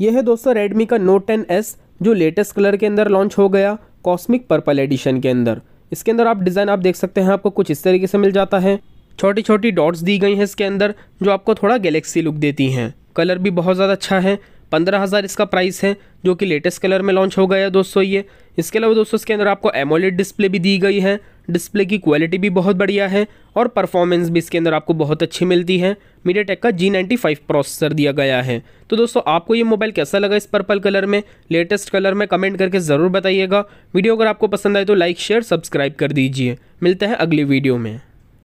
यह है दोस्तों रेडमी का नोट टेन एस जो लेटेस्ट कलर के अंदर लॉन्च हो गया कॉस्मिक पर्पल एडिशन के अंदर इसके अंदर आप डिज़ाइन आप देख सकते हैं आपको कुछ इस तरीके से मिल जाता है छोटी छोटी डॉट्स दी गई हैं इसके अंदर जो आपको थोड़ा गैलेक्सी लुक देती हैं कलर भी बहुत ज़्यादा अच्छा है पंद्रह हज़ार इसका प्राइस है जो कि लेटेस्ट कलर में लॉन्च हो गया है दोस्तों ये इसके अलावा दोस्तों इसके अंदर आपको एमोलेड डिस्प्ले भी दी गई है डिस्प्ले की क्वालिटी भी बहुत बढ़िया है और परफॉर्मेंस भी इसके अंदर आपको बहुत अच्छी मिलती है टेक का जी नाइन्टी फाइव प्रोसेसर दिया गया है तो दोस्तों आपको ये मोबाइल कैसा लगा इस पर्पल कलर में लेटेस्ट कलर में कमेंट करके ज़रूर बताइएगा वीडियो अगर आपको पसंद आए तो लाइक शेयर सब्सक्राइब कर दीजिए मिलते हैं अगली वीडियो में